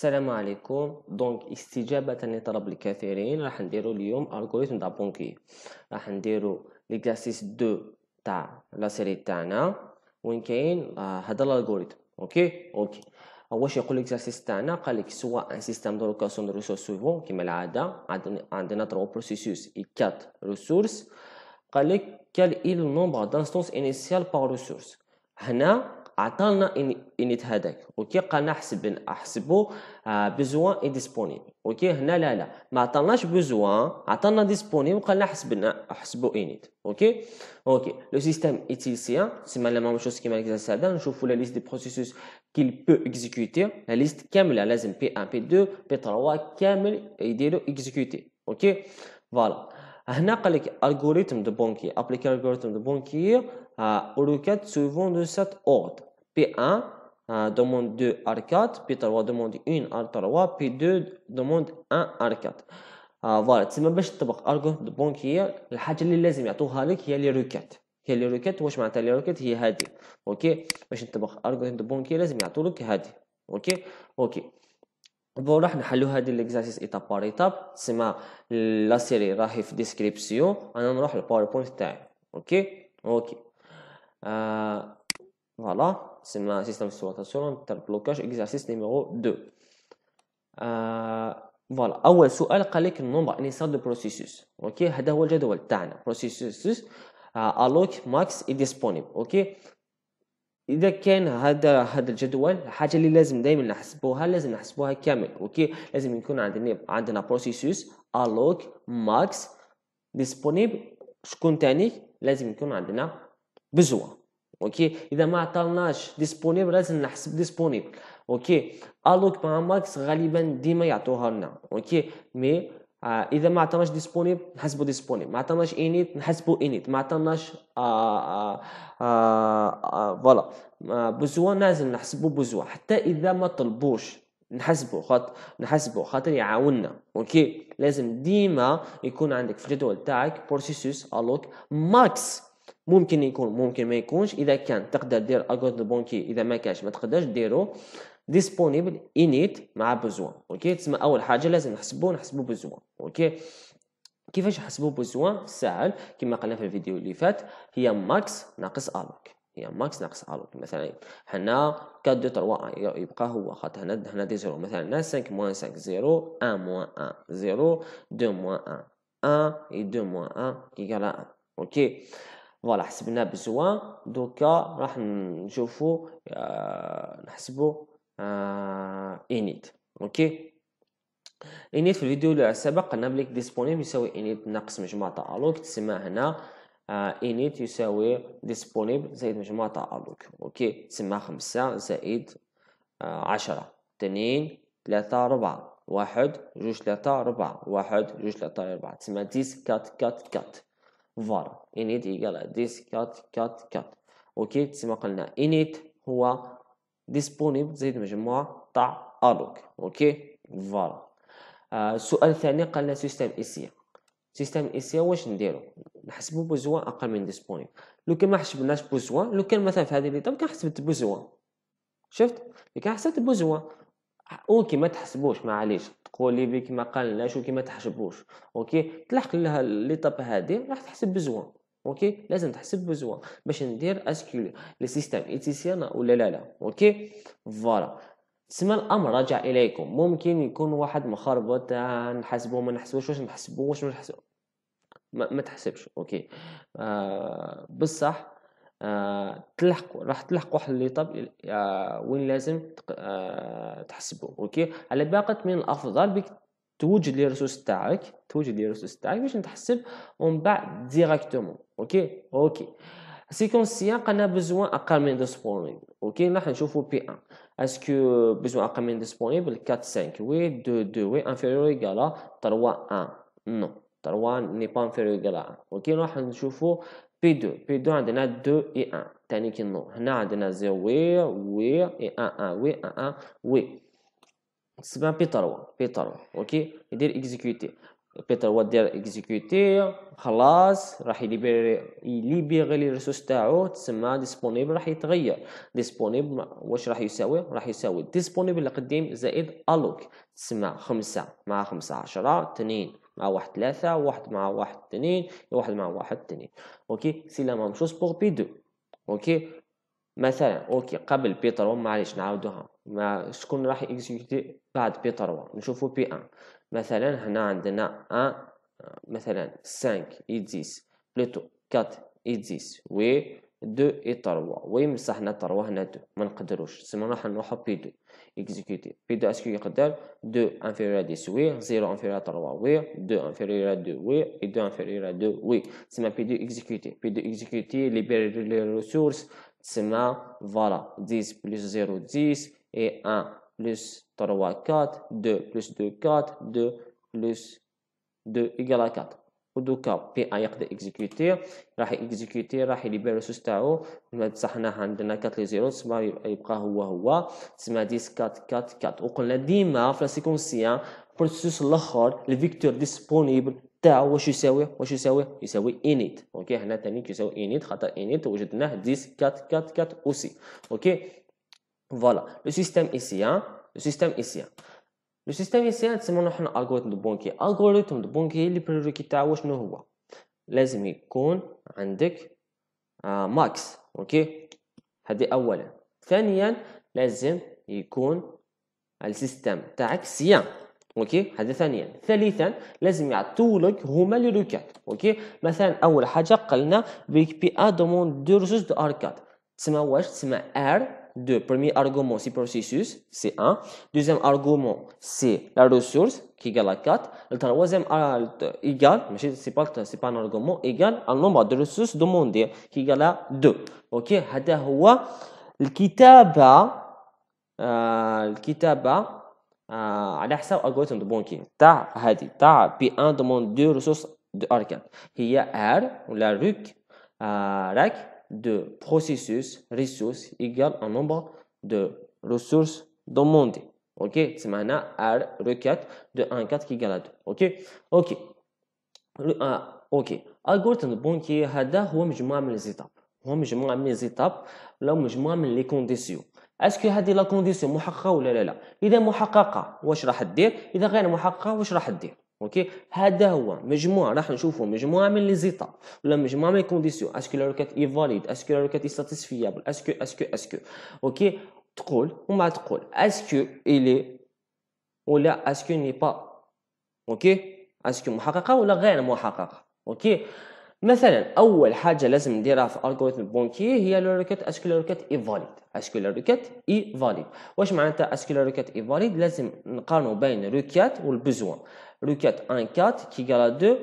السلام عليكم دونك استجابة لطلب الكثيرين راح نديرو اليوم الغوريثم تاع بونكي راح نديرو ليكزاسيس دو تاع لا سيري تاعنا وين كاين آه، هذا الالغوريثم اوكي اوكي واش يقول ليكزاسيس تاعنا قال لك سوا ان دو لوكاسيون دو ريسورس سويفون كيما العاده عندنا ترو بروسيسوس اي كات ريسورس قال لك كال اي لو نومبر دانستونس انيسيال بار ريسورس هنا Nous avons donné cette unit, nous avons dit que l'on a un besoin disponible. Ici, non, nous n'avons pas donné le besoin, Il avons donné disponible, nous avons dit que a une unit. Le système est ici, hein. c'est la même chose que dans Je vous avons la liste des processus qu'il peut exécuter. La liste est complète, il faut P1, P2, P3, il faut la compléter. Ici, les algorithmes bancaires, les algorithmes applicateurs de bancaire, sont souvent de cette ordre. بي 1 دوموند 2 R4, P3 دوموند 1 R3, P2 دوموند 1 R4 فوالا تسمى باش تطبق الجوريثم بنكير الحاجه اللي لازم يعطوها لك هي لي روكات هي لي روكات واش معناتها لي روكات هي هادي اوكي باش نطبق الجوريثم بنكير لازم يعطوا لك هادي اوكي اوكي بون راح نحلو هادي ليكزارسيس ايتاب بار ايتاب تسمى لا سيري راهي في ديسكريبسيون انا نروح للباوربوينت تاعي اوكي اوكي آه فوالا سما سيستم سواتاسيون تاع البلوكاج اكزارسيس نيميرو 2 فوالا اول سؤال قال لك النومبر انيسيال دو بروسيسوس اوكي هذا هو الجدول تاعنا بروسيسوس الوك ماكس اي ديسبونيبل اوكي اذا كان هذا هذا الجدول الحاجه اللي لازم دائما نحسبوها لازم نحسبوها كامل اوكي لازم يكون عندنا عندنا بروسيسوس الوك ماكس ديسبونيبل شكون تاني لازم يكون عندنا بزوه اوكي اذا ما عطلناش ديسبونيبل لازم نحسب ديسبونيبل اوكي الوك مع ماكس غالبا ديما يعطوها لنا اوكي مي آه اذا ما عطلناش ديسبونيبل نحسبوا ديسبونيبل ما عطلناش انيت نحسبوا انيت ما عطلناش آه، آه، آه، فوالا بوزوا لازم نحسبوا بوزوا حتى اذا ما طلبوش نحسبه خاطر نحسبه خاطر يعاوننا اوكي لازم ديما يكون عندك في الجدول تاعك بروسيسوس الوك ماكس ممكن يكون ممكن ما يكونش اذا كان تقدر دير اكونت البنكي اذا ما كانش ما تقدرش ديرو ديسپونيبل انيت مع بزوان اوكي تسمى اول حاجه لازم نحسبو نحسبو بزوان اوكي كيفاش نحسبو بزوان ساهل كما قلنا في الفيديو اللي فات هي ماكس ناقص الوك هي ماكس ناقص الوك مثلا هنا 4 2 3 يبقى هو خاطر هنا هنا دي زيرو مثلا هنا 5 موان 5 0 1 موان 1 0 2 موان 1 1 اي 2 موان 1 يقال 1 اوكي فوالا حسبنا بزوان دوكا راح نشوفو آه، نحسبو انيت اوكي انيت في الفيديو السابق قلنا بليك ديسبونيبل يساوي انيت ناقص مجموعة تاع الوك تسمى هنا انيت آه، يساوي ديسبونيبل زائد مجموعة تاع الوك اوكي تسمى خمسة زائد آه، عشرة تنين ثلاثة ربعة واحد جوج ثلاثة ربعة واحد جوج ثلاثة ربعة تسمى ديس كات كات كات var init equal this cut cut cut اوكي تسمى قلنا init هو disponible زيد مجموعة تاع alloc اوكي فوالا السؤال الثاني قالنا سيستم اسيا سيستم اسيا واش نديرو نحسبو بوزوا اقل من ديسبونيبل لو كان ما حسبناش بوزوا لو كان مثلا في هذه ليطاب كان حسبت بوزوا شفت كان حسبت بوزوا اوكي ما تحسبوش معليش تقولي بي كيما قلناش وكيما تحجبوش اوكي تلحق لها ليطاب هادي راح تحسب بزوان اوكي لازم تحسب بزوان باش ندير اسكيل لي سيستم ايتيسيان ولا لا لا اوكي فوالا تسمى الامر راجع اليكم ممكن يكون واحد مخربط آه، نحسبو ما نحسبوش واش نحسبو واش ما نحسبو ما, ما تحسبش اوكي آه بصح آه تلحق راح تلحق واحد لي آه وين لازم آه، تحسبو اوكي على باقة من الافضل بك توجد لي ريسورس تاعك توجد لي ريسورس تاعك باش نتحسب ومن بعد ديريكتومون اوكي اوكي سيكون سياق انا بزوان اقل من ديسبونيبل اوكي راح نشوفو بي 1 اسكو بزوان اقل من ديسبونيبل 4 5 وي 2 2 وي انفيريور ايكالا 3 1 نو 3 ني با انفيريور ايكالا 1 اوكي راح نشوفو P2 P2 عندنا 2 اي 1 تاني كي نو هنا عندنا 0 وي وي اي 1 ان وي 1 ان وي تسمى بي 3 بي 3 اوكي يدير اكزيكوتي بي 3 دير اكزيكوتي خلاص راح يليبيري يليبيري لي ريسورس تاعو تسمى ديسبونيبل راح يتغير ديسبونيبل واش راح يساوي راح يساوي ديسبونيبل القديم زائد الوك تسمى 5 مع 5 10 2 مع واحد ثلاثة واحد مع واحد اثنين واحد مع واحد اثنين اوكي سي لا مام شوز بوغ بي دو اوكي مثلا اوكي قبل بي 3 معليش نعاودوها ما شكون راح اكزيكوتي بعد بي 3 نشوفو بي 1 مثلا هنا عندنا 1 مثلا 5 اي 10 بلوتو 4 اي 10 و 2 اي 3 مسحنا 3 هنا 2 ما نقدروش سما راح نروحو بي 2 exécuté. de يقدر 2 inférieur à 10 oui. 0 inférieur à 3 oui. 2 inférieur à 2 oui. et 2 inférieur à 2 oui. C'est m'a P2 exécuter. P2 exécuté libérer les ressources m'a, voilà 10 plus 0 10 et 1 plus 3 4 2 plus 2 4 2 plus 2 égale à 4. ودوكا بي ان يقدر اكزيكوتي راح اكزيكوتي راح يليبر الريسورس تاعو بصح حنا عندنا 4 لي زيرو تسمى يبقى هو هو تسمى ديس 4 4 4 وقلنا ديما في لاسيكونسيان بروسيس الاخر الفيكتور ديسبونيبل تاع واش يساوي واش يساوي يساوي انيت اوكي هنا ثاني يساوي انيت خاطر انيت وجدناه ديس 4 4 4 اوسي اوكي فوالا لو سيستيم ايسيان لو سيستيم ايسيان لو سيستم تسمونا حنا احنا دو بونكي دو بونكي اللي بريوريتي تاعو شنو هو لازم يكون عندك آه ماكس اوكي هذه اولا ثانيا لازم يكون السيستم تاعك سيان اوكي هذا ثانيا ثالثا لازم يعطولك هما لي روكات اوكي مثلا اول حاجه قلنا بي بي ا دوموند دو ريسورس دو اركاد تسمى واش تسمى ار 2. Premier argument, c'est processus, c'est 1. Deuxième argument, c'est la ressource, qui égale à 4. Le troisième égal, mais c'est pas, c'est pas un argument, égal au nombre de ressources demandées, qui égale à 2. Ok, هذا هو الكتابة آه الكتابة على حساب de banking. تاع هذه تاع بي 1 demande دو ressources de r 4 هي R ou la RUC, euh, RAC, de processus ressources égale au nombre de ressources demandées. Ok, c'est maintenant R requête de 1, 4 qui égale à 2. Ok, ok. Ok. ah, ok. Algorithme banquier, là où je m'amène les étapes. Où je m'amène les étapes, là où je m'amène les conditions. Est-ce que Hadi la condition, Mouhaka ou la la la Il est là, il est rachète dire. Il est rien Mouhaka, ou je rachète dire. اوكي هذا هو مجموعه راح نشوفوا مجموعه من لي زيتا ولا مجموعه من كونديسيون اسكو لا روكات اي فاليد اسكو لا روكات اي ساتيسفيابل اسكو اسكو اسكو اوكي تقول ومن بعد تقول اسكو الي ولا اسكو ني با اوكي اسكو محققه ولا غير محققه اوكي مثلا اول حاجه لازم نديرها في الجوريثم بونكي هي لو روكيت اسكو لو روكيت اي فاليد اسكو لو روكيت اي فاليد واش معناتها اسكو لو روكيت اي فاليد لازم نقارنوا بين روكيت والبزوان le 4 1 4 qui égal à 2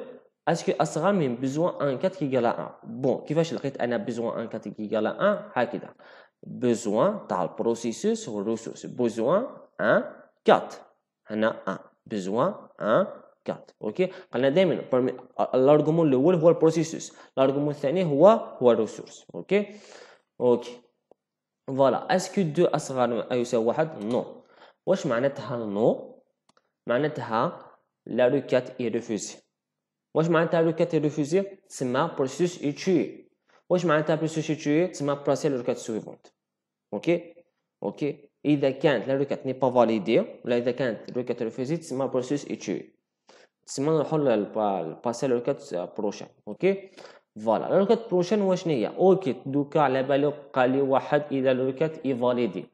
est-ce que اصغر من besoin 1 4 qui égal à 1 بون كيفاش لقيت انا besoin 1 4 qui égal à 1 هكذا besoin تاع البروسيسوس والريسورس besoin 1 4 هنا 1 besoin 1 4 اوكي قلنا دائما الارغومون الاول هو البروسيسوس الارغومون الثاني هو هو Ok Voilà Est-ce que 2 اصغر من يساوي 1 نو واش معناتها نو معناتها لا روكات اي ريفوزي واش معناتها روكات اي ريفوزي تسمى بروسيس ايتوي واش معناتها بروسيس ايتوي تسمى بروسيس روكات سويفونت اوكي اوكي اذا كانت لا روكات ني با فاليدي ولا اذا كانت روكات ريفوزي تسمى بروسيس ايتوي تسمى نروحو للباسي روكات بروشان اوكي فوالا لوكات بروشان واش هي اوكي دوكا على بالو قال لي واحد اذا لوكات اي فاليدي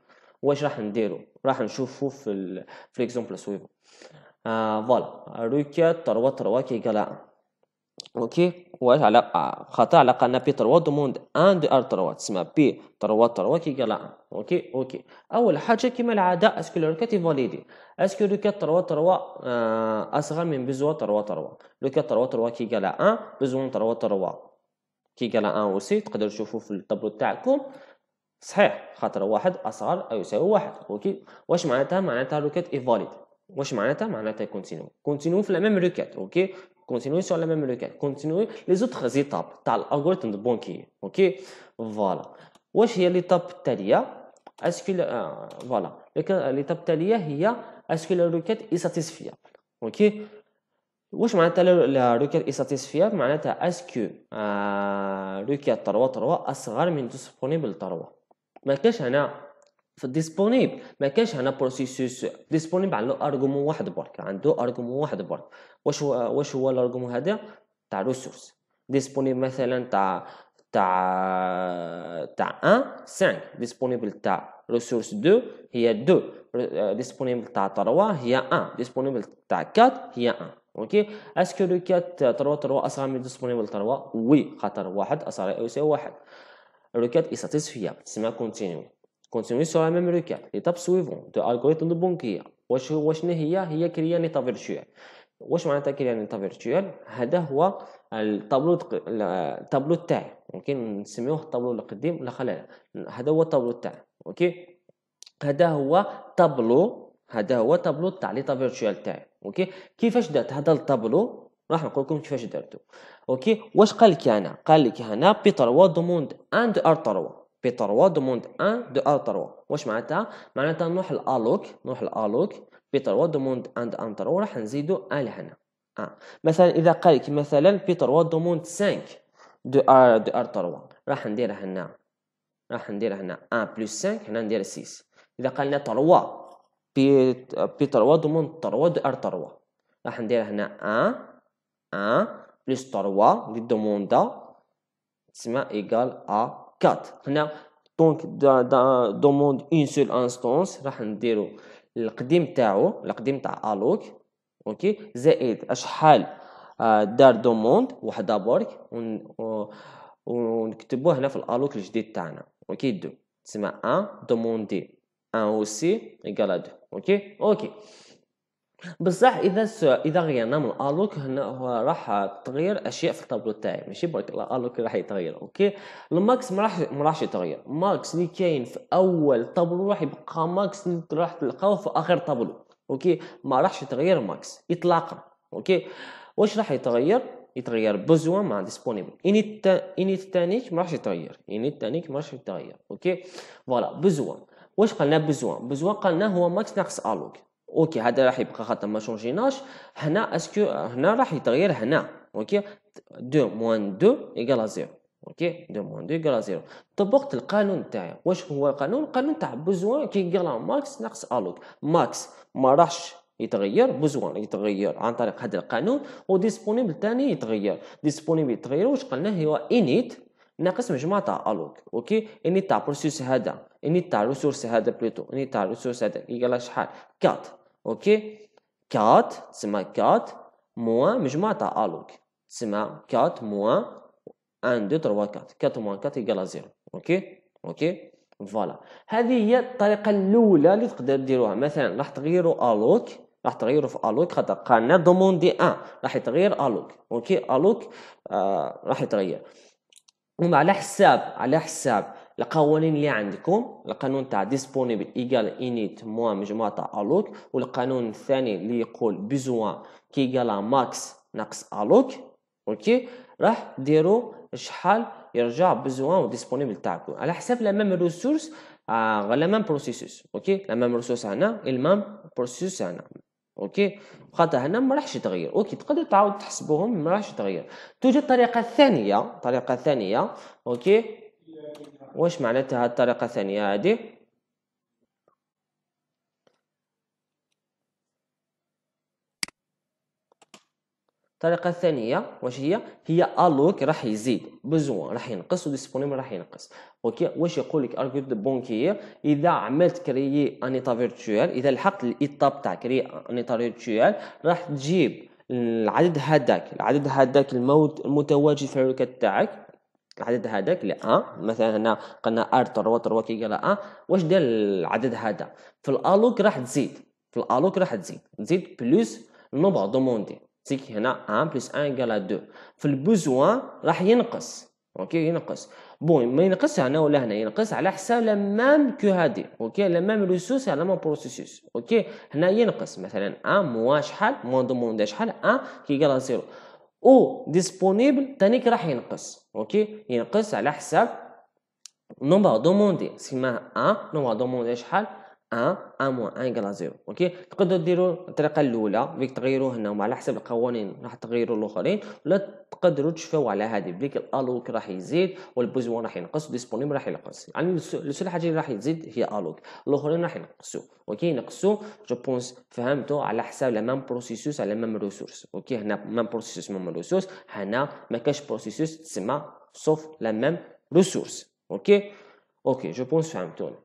واش راح نديرو راح نشوفو في ال... في ليكزومبل سويفون آه، ظل روكا تروى تروى كي قلع اوكي واش على آه، خطا على قناه بي تروى دو موند ان دو ار تروى تسمى بي تروى تروى كي قلع اوكي اوكي اول حاجه كيما العاده اسكو لو روكات فاليدي اسكو روكا تروى تروى آه، اصغر من بزوا تروى تروى روكا تروى تروى كي قلع ان بزوا تروى تروى كي قلع ان اوسي تقدر تشوفوا في الطابلو تاعكم صحيح خاطر واحد اصغر او أيوة، يساوي واحد اوكي واش معناتها معناتها روكات ايفاليد واش معناتها معناتها كونتينيو كونتينيو في لا ميم ريكات اوكي كونتينيو سور لا ميم ريكات كونتينيو لي زوتر زيتاب تاع الالغوريثم بونكي اوكي فوالا واش هي ليتاب التاليه اسكو فوالا ليتاب التاليه هي اسكو لا ريكات اي ساتيسفيا اوكي واش معناتها لا ريكات اي ساتيسفيا معناتها اسكو آه ريكات 3 3 اصغر من ديسبونيبل 3 ما كاش هنا فديسبونيبل ما كانش هنا بروسيسوس ديسبونيبل عنده ارغومون واحد برك عنده ارغومون واحد برك واش هو واش هو الارغومون هذا تاع ريسورس ديسبونيبل مثلا تاع تاع تاع 1 5 ديسبونيبل تاع ريسورس 2 هي 2 ديسبونيبل تاع 3 هي 1 ديسبونيبل تاع 4 هي 1 اوكي اسكو لو 4 3 3 اصغر من ديسبونيبل 3 وي خاطر واحد اصغر يساوي واحد لو 4 اي ساتيسفيا تسمى كونتينيو كونتينيو سو ميم لو ليتاب سويفون دو الغوريثم دو بونكيه واش هو شنو هي هي كريان ليتا فيرتشوال واش معناتها كريان ليتا فيرتشوال هذا هو الطابلو الطابلو تاعي ممكن نسميوه الطابلو القديم ولا خلال هذا هو الطابلو تاعي اوكي هذا هو طابلو هذا هو طابلو تاع ليتا فيرتشوال تاعي اوكي كيفاش درت هذا الطابلو راح نقول لكم كيفاش درتو اوكي واش قال لك انا قال لك هنا بي 3 دوموند اند ار 3 بي 3 دوموند 1 دو ا 3 واش معناتها معناتها نروح الالوك نروح الالوك بي 3 دوموند 1 ان 3 راح نزيدو 1 لهنا آه. مثلا اذا قال لك مثلا بي 3 دوموند 5 دو ا دو ا 3 راح ندير هنا راح ندير هنا 1 آه بلس 5 هنا ندير 6 اذا قالنا 3 بي بي 3 دوموند 3 دو ار 3 راح ندير هنا 1 1 بلس 3 دي دوموندا تسمى ايغال ا 4 هنا دونك دوموند اون سول انستونس راح نديرو القديم تاعو القديم تاع الوك اوكي زائد اشحال دار دوموند وحده برك ونكتبوه هنا في الالوك الجديد تاعنا اوكي دو تسمى ان دوموندي ان اوسي ايكال دو اوكي اوكي بصح اذا سو اذا غيرنا من الوك هنا هو راح تغير اشياء في الطابلو تاعي ماشي برك الالوك راح يتغير اوكي الماكس ما راح ما راحش يتغير ماكس اللي كاين في اول طابلو راح يبقى ماكس اللي راح تلقاه في اخر طابلو اوكي ما راحش يتغير ماكس اطلاقا اوكي واش راح يتغير يتغير بوزوا مع ديسبونيبل اني انيت الثاني ما راحش يتغير اني تانيك ما راحش يتغير اوكي فوالا بوزوا واش قلنا بوزوا بوزوا قلنا هو ماكس ناقص الوك اوكي هذا راح يبقى خاطر ما شونجيناش هنا اسكو هنا راح يتغير هنا اوكي 2 موان 2 ايكال 0 اوكي 2 موان 2 ايكال 0 طبقت القانون تاعي واش هو القانون القانون تاع بوزوان كي ايكال ماكس ناقص الوك ماكس ما راحش يتغير بوزوان يتغير عن طريق هذا القانون وديسبونيبل ثاني يتغير ديسبونيبل يتغير واش قلنا هو انيت ناقص مجموعة تاع الوك اوكي انيت تاع بروسيس هذا انيت تاع ريسورس هذا بلوتو انيت تاع ريسورس هذا يقال شحال 4 اوكي 4 تسمى 4 موان مجموعة تاع الوغ تسمى 4 موان 1 2 3 4 4 موان 4 يقال 0 اوكي اوكي فوالا هذه هي الطريقه الاولى اللي تقدر ديروها مثلا راح تغيروا الوك راح تغيروا في الوك خاطر قالنا دوموندي 1 آه. راح يتغير الوك اوكي الوك آه راح يتغير ومن على حساب على حساب القوانين اللي عندكم القانون تاع ديسبونيبل ايكال انيت موا مجموعه تاع الوك والقانون الثاني اللي يقول بيزوان كي ايغال ماكس ناقص الوك اوكي راح ديروا شحال يرجع بزوان وديسبونيبل تاعكم على حسب لا ميم ريسورس آه لا ميم بروسيسوس اوكي لا ميم ريسورس هنا ميم بروسيسوس هنا اوكي خاطر هنا ما راحش يتغير اوكي تقدر تعاود تحسبوهم ما راحش يتغير توجد طريقه ثانيه طريقه ثانيه اوكي واش معناتها الطريقة الثانية هادي الطريقة الثانية واش هي هي الوك راح يزيد بزوان راح ينقص ديسبونيبل راح ينقص اوكي واش يقول لك دو بونكير اذا عملت كريي ان ايتا فيرتوال اذا لحقت الايتاب تاع كريي ان فيرتوال راح تجيب العدد هذاك العدد هذاك الموت المتواجد في الركات تاعك العدد هذاك لا آه؟ مثلا هنا قلنا ار ارتر وتر كي قال ا آه؟ واش دار العدد هذا في الالوك راح تزيد في الالوك راح تزيد تزيد بلوس النوبر دوموندي تيك هنا 1 بلس 1 قال 2 في البوزوان راح ينقص اوكي ينقص بون ما ينقص هنا ولا هنا ينقص على حساب لا ميم كو هادي اوكي لا ميم ريسورس على ميم بروسيسوس اوكي هنا ينقص مثلا 1 آه؟ موان شحال موان دوموندي شحال 1 كي قال 0 او ديسبونيبل تانيك راح ينقص اوكي ينقص على حساب نومبر دوموندي سيما ان نومبر دوموندي شحال 1 أه؟ 1 أه، موان 1 يقال 0 اوكي تقدروا ديروا الطريقه الاولى بليك تغيروا هنا وعلى حسب القوانين راح تغيروا الاخرين ولا تقدروا تشفاو على هذه بليك الالوك راح يزيد والبوزوان راح ينقص ديسبونيم راح ينقص يعني السول حاجه اللي راح تزيد هي الوك الاخرين راح ينقصوا اوكي ينقصوا جو بونس فهمتوا على حساب لا ميم بروسيسوس على ميم ريسورس اوكي هنا ميم بروسيسوس ميم ريسورس هنا ما كاش بروسيسوس تسمى سوف لا ميم ريسورس اوكي اوكي جو بونس فهمتوني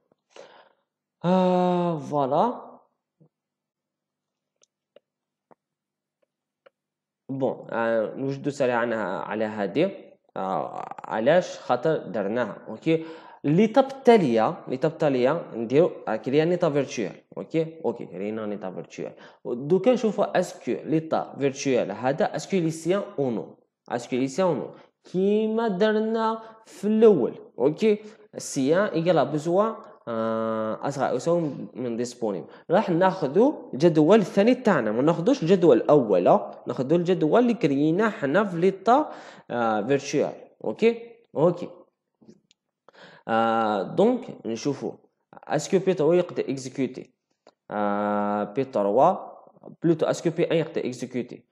Euh, voilà. بون آه نوجدو سريعا عنها على هادي آه علاش خاطر درناها اوكي لي التاليه لي التاليه نديرو كريا نيتا فيرتشوال اوكي اوكي كرينا نيتا فيرتشوال دوكا نشوفوا اسكو لي تا فيرتشوال هذا اسكو لي سيان او نو اسكو لي سيان او نو كيما درنا في الاول اوكي سيان ايكالا بزوا اسرع آه، اسهم من ديسبونيم راح ناخذ الجدول الثاني تاعنا ما ناخذوش الجدول الاول آه. ناخذ الجدول اللي كريناه حنا في ليطا فيرتشوال آه، اوكي اوكي دونك نشوفوا اسكو بي 3 يقدر اكزيكوتي بي 3 بلوتو اسكو بي 1 يقدر اكزيكوتي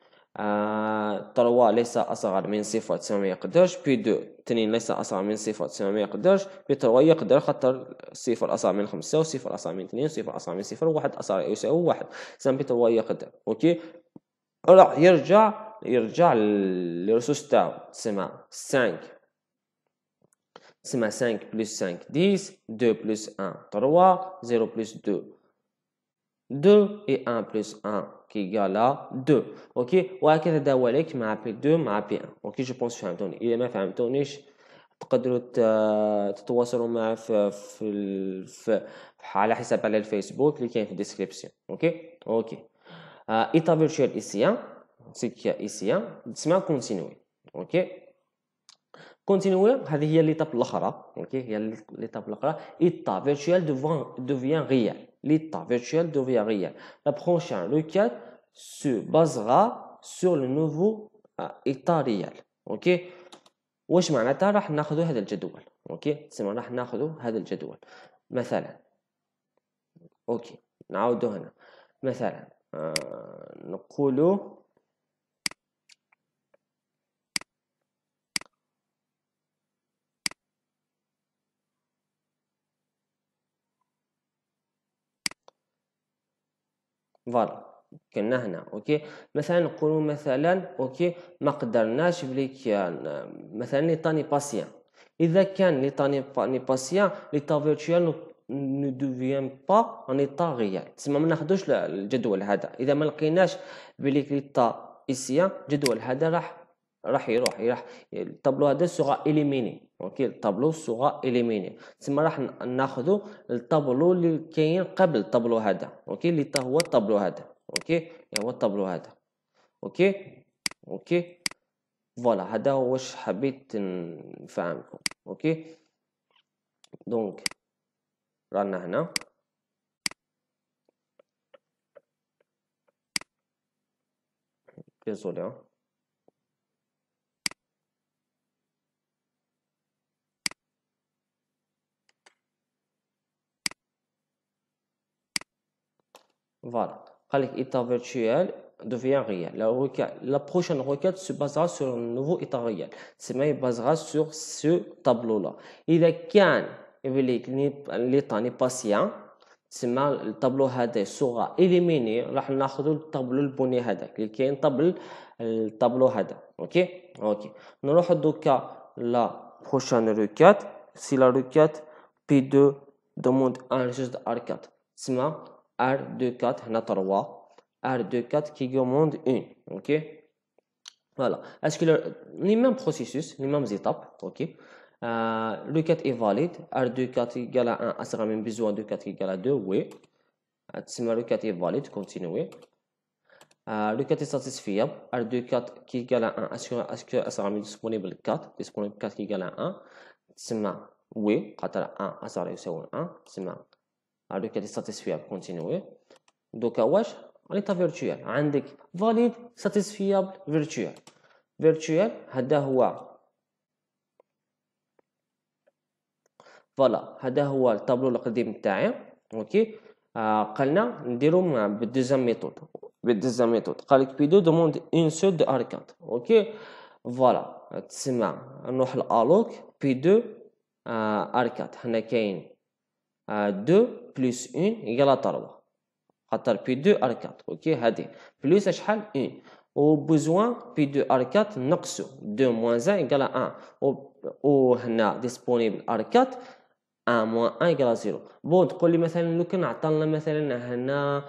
طروا ليس أصغر من صفر تسعة ما بي دو تنين ليس أصغر من صفر تسعة ما بي تروا يقدر خاطر صفر أصغر من خمسة وصفر أصغر من و وصفر أصغر من صفر واحد أصغر يساوي واحد سام بي تروا يقدر أوكي راح يرجع يرجع للرسوس تاعو تسمى 5 تسمى 5 بلس 5 10 2 بلس 1 3 0 بلس 2 2 et 1 plus 1 qui est à 2. Ok? Ou à quelqu'un qui m'a appelé 2, m'a appelé 1. Ok? Je pense que je suis un tonneau. Il m'a pas, un tonneau. Tu peux te voir sur Facebook. Link est la description. Ok? Ok. Il est virtuel ici. Hein. C'est ce qu'il y a ici. Je hein. vais Ok? كونتينيو هذه هي ليتاب الاخرى اوكي هي ليتاب الاخرى ايتا فيرتوال دوفيان ريال l'état virtuel devient réel. Le prochain, سو se سور sur le nouveau euh, état ريال اوكي واش معناتها راح ناخذ هذا الجدول اوكي تسمى راح ناخذ هذا الجدول مثلا اوكي نعاودو هنا مثلا آه نقول فوالا كنا هنا اوكي مثلا نقولوا مثلا اوكي ما قدرناش بلي مثلا لي طاني باسيان اذا كان لي طاني باسيان لي طا فيرتوال نو devient با ان ايتا ريال تسمى ما ناخذوش الجدول هذا اذا ما لقيناش بلي لي طا جدول هذا راح راح يروح راح الطابلو هذا سوغا اليميني اوكي الطابلو سوغا اليميني تسمى راح ناخذو الطابلو اللي كاين قبل الطابلو هذا اوكي اللي هو الطابلو هذا اوكي هو الطابلو هذا اوكي اوكي فوالا هذا هو واش حبيت نفهمكم اوكي دونك رانا هنا hein. Voilà, l'état virtuel devient réel. La prochaine requête se basera sur un nouveau état réel. C'est-à-dire, se basera sur ce tableau-là. Il y a qu'un état qui est passé. C'est-à-dire, le tableau sera éliminé. Nous allons prendre le tableau de la bonne. Cliquez dans tableau là Ok Ok. Nous allons faire le cas de la prochaine requête. C'est la requête P2 de mon juste arcade. cest R24 3 R24 qui commande 1 ok voilà est-ce que les mêmes processus les mêmes étapes ok euh, le 4 est valide R24 égale à 1 أصغر من besoin de 4 égale à 2 oui تسمى euh, le 4 est valide continuez euh, le 4 est satisfiable R24 qui égale à 1 que disponible 4 disponible 4 qui égale à 1 تسمى oui قطر 1 1 هذوك اللي ساتيسفياب كونتينيو دوكا واش تا فيرتوال عندك فاليد ساتيسفيابل فيرتوال فيرتوال هذا هو فوالا هذا هو الطابلو القديم تاعي اوكي آه قلنا نديرو بالدوزيام ميثود بالدوزيام ميثود قالك بي دو دوموند اون سول دو اركانت اوكي فوالا تسمى نروح لالوك بي دو آه اركانت هنا كاين 2 بلس 1 يقال 3 خاطر بي 2 ار 4 اوكي هادي بلس شحال 1 بوزوان بي 2 ار 4 نقصو 2 موان 1 يقال 1 هنا ديسبونيبل ار 4 1 موان 1 يقال 0 بون تقول لي مثلا لو كان عطالنا مثلا هنا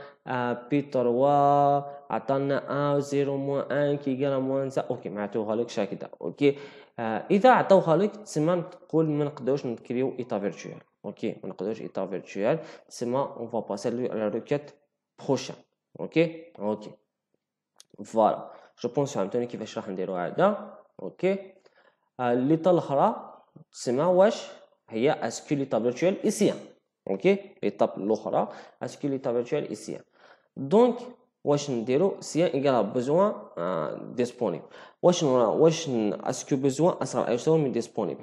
بي 3 عطلنا 1 0 موان 1 يقال موان 1 اوكي ما عطوهالكش شاكدا اوكي اذا عطوها لك تسمى تقول ما نقدروش نكريو ايطا فيرتشوال Ok, on a un état virtuel, c'est moi, on va passer à la requête prochain. Ok, ok. Voilà, je pense que c'est un peu de temps qui va se faire. Ok, euh, l'état est là, c'est moi, est-ce que l'état virtuel est ici? Ok, l'état l'autre là, est l'état virtuel est ici? Donc, je vais vous dire si il y a besoin euh, disponible. Est-ce que besoin est disponible?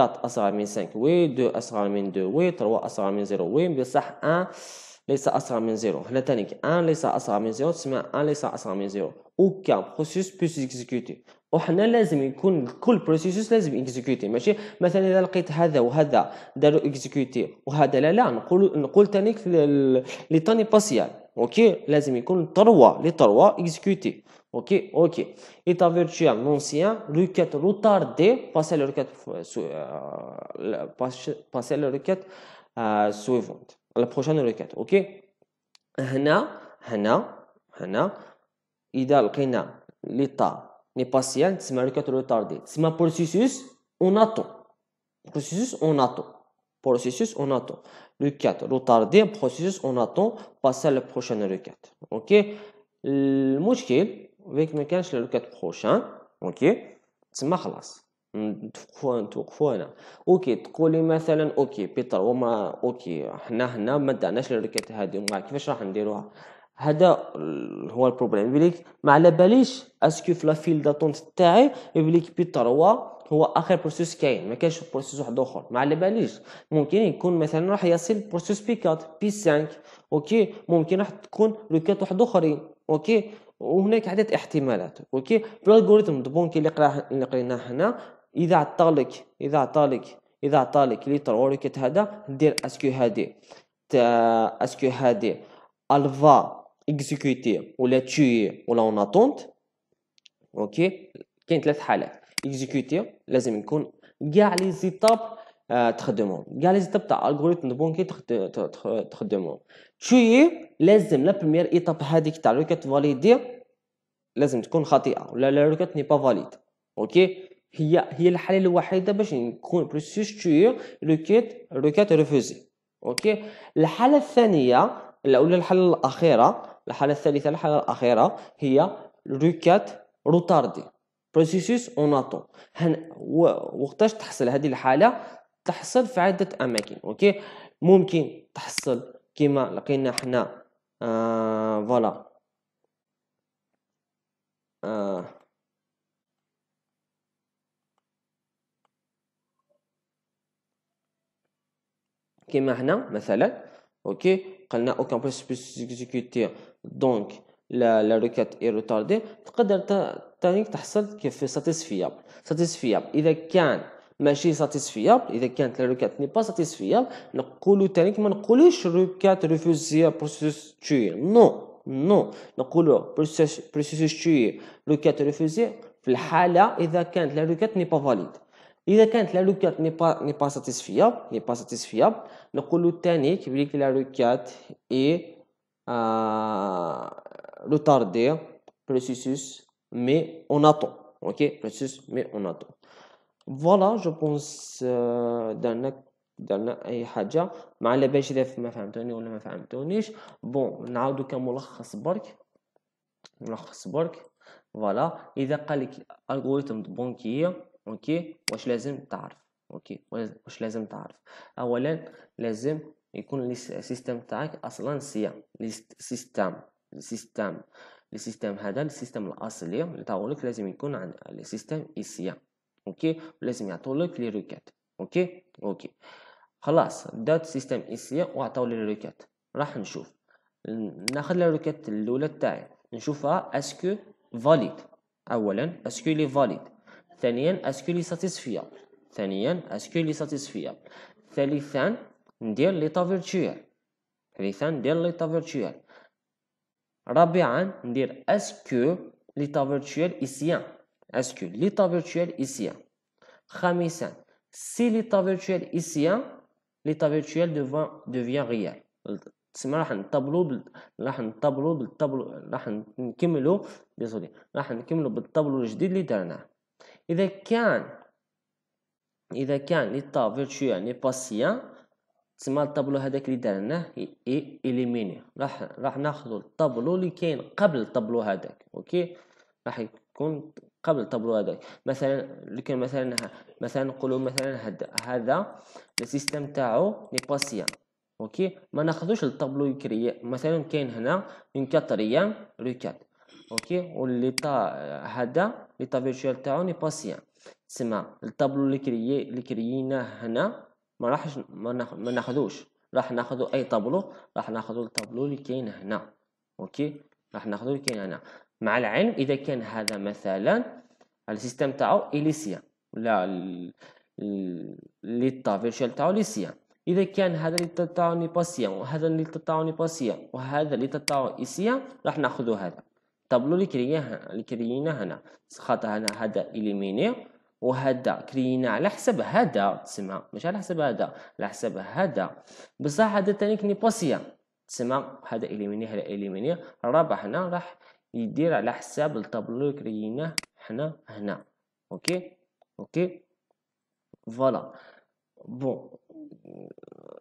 4 أصغر من 5 وي 2 أصغر من 2 وي 3 أصغر من 0 وي بصح 1 ليس أصغر من 0 هنا ثاني 1 ليس أصغر من 0 تسمى 1 ليس أصغر من 0 aucun processus peut s'exécuter وحنا لازم يكون كل بروسيسوس لازم اكزيكوتي ماشي مثلا اذا لقيت هذا وهذا داروا اكزيكوتي وهذا لا لا نقول نقول تانيك لي تاني باسيال اوكي لازم يكون طروه لي طروه اكزيكوتي Ok, ok. État virtuel, à l'ancien, requête retardée, passer la requête, euh, euh, la requête euh, suivante. La prochaine requête, ok. Hna, hna, hna. Idal qina, l'état n'est pas sien, c'est ma requête retardée. C'est ma processus, on attend. Processus, on attend. Processus, on attend. Requête retardée, processus, on attend, passer à la prochaine requête. Ok. Le mouchkil, ويك ما كانش لو كات بروشان اوكي تسمى خلاص نتوقفو نتوقفو هنا اوكي تقولي مثلا اوكي بيتر وما اوكي حنا هنا ما دعناش الركات هادي وما كيفاش راح نديروها هذا هو البروبليم يبليك ما على باليش اسكو في لا فيل داتونت تاعي يبليك بيتر هو هو اخر بروسيس كاين ما كاينش بروسيس واحد اخر ما على باليش ممكن يكون مثلا راح يصل بروسيس بي 4 بي 5 اوكي ممكن راح تكون لوكات واحد اخرين اوكي وهناك عدة احتمالات اوكي بالالغوريثم دبونكي اللي قراه اللي قريناه هنا اذا عطالك اذا عطالك اذا عطالك ليتر وركت هذا دير اسكو هادي تا اسكو هادي الفا اكزيكوتي ولا تشي ولا اون اتونت اوكي كاين ثلاث حالات اكزيكوتي لازم يكون كاع لي زيتاب آه، تخدمهم كاع لي ستيب تاع الغوريثم بونكي تخدمهم تشي لازم لا بريمير ايتاب هذيك تاع لوكات فاليدي لازم تكون خاطئه ولا لا لوكات ني با فاليد اوكي هي هي الحاله الوحيده باش نكون بروسيس تشي لوكيت لوكات ريفوزي اوكي الحاله الثانيه ولا الحاله الاخيره الحاله الثالثه الحاله الاخيره هي لوكات روتاردي بروسيسوس اون اتون وقتاش تحصل هذه الحاله تحصل في عدة أماكن أوكي ممكن تحصل كما لقينا حنا آه، فوالا آه كما هنا مثلا اوكي قلنا او كان aucun processus اكزيكوتي دونك لا لا ريكات اي روتاردي تقدر تانيك تحصل كيف ساتيسفيابل ساتيسفيابل اذا كان si satisfiable, et la requête n'est pas satisfiable, nous avons que la requête processus tué. Non, non, nous avons dit le processus tué, la requête quand la requête n'est pas valide. Et la requête n'est pas satisfiable, nous que la requête est retardée, processus, mais on attend. Ok, mais on attend. فوالا جو بونس درنا درنا اي حاجه مع على باش اذا ما فهمتوني ولا ما فهمتونيش بون نعاودو كملخص برك ملخص برك فوالا اذا قالك الغوريتم بونكيه اوكي واش لازم تعرف اوكي واش لازم تعرف اولا لازم يكون السيستم تاعك اصلا سيا سيستم سيستم السيستم هذا السيستم الاصلي نتاعو لك لازم يكون لي السيستم اي اوكي يعطوا يعطولك لي روكات اوكي اوكي خلاص دات سيستم سي وعطاو لي روكات راح نشوف ناخذ الروكات الاولى تاعي نشوفها اسكو فاليد اولا اسكو لي فاليد ثانيا اسكو لي ساتيسفيا ثانيا اسكو لي ساتيسفيا ثالثا ندير لي تافيرتوال ثالثا ندير لي تافيرتوال رابعا ندير اسكو لي تافيرتوال اسيان اسكو ليتا virtuel ici خامسا سي ليتا فيرتوال ici ليتا فيرتوال devient ريال تسمى راح نطبلو راح نطبلو بالطبلو راح نكملو ديزولي راح نكملو بالطبلو الجديد اللي درناه اذا كان اذا كان ليتا فيرتوال ني با سيان تسمى الطابلو هذاك اللي درناه اليميني راح راح ناخذ الطابلو اللي كاين قبل الطابلو هذاك اوكي راح يكون قبل طبلو هذاك مثلا لكن مثلا مثلا نقولوا مثلا هذا السيستم تاعو لي باسيان اوكي ما ناخذوش الطابلو يكري مثلا كاين هنا اون كاتريام لو كات اوكي واللي تاع هذا لي تا فيرتوال تاعو ني باسيان تسمى الطابلو اللي كريي اللي كرييناه هنا ما راحش ما ناخذوش راح ناخذ اي طابلو راح ناخذ الطابلو اللي كاين هنا اوكي راح ناخذ اللي كاين هنا مع العلم اذا كان هذا مثلا السيستم تاعو اليسيا ولا ليتا فيرتشوال تاعو اليسيا اذا كان هذا لي تاعو نيباسيا وهذا لي تاعو نيباسيا وهذا لي تاعو ايسيا راح ناخذ هذا طابلو لي كرييناه لي كريناه هنا خاطر هنا هذا اليميني وهذا كرينا على حسب هذا تسمى مش على حسب هذا على حسب هذا بصح هذا تاني كني تسمى هذا اليميني هذا اليميني الرابع هنا راح يدير على حساب الطابلو اللي كريناه حنا هنا اوكي اوكي فوالا بون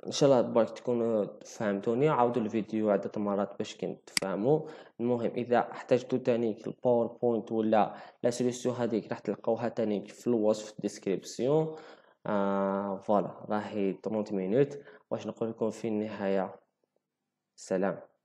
ان شاء الله تبارك تكون فهمتوني عاودوا الفيديو عدة مرات باش كنت تفهموا المهم اذا احتجتوا تاني الباوربوينت ولا لا سوليسيون هذيك راح تلقاوها تاني في الوصف ديسكريبسيون آه فوالا راهي 30 مينوت واش نقول لكم في النهايه سلام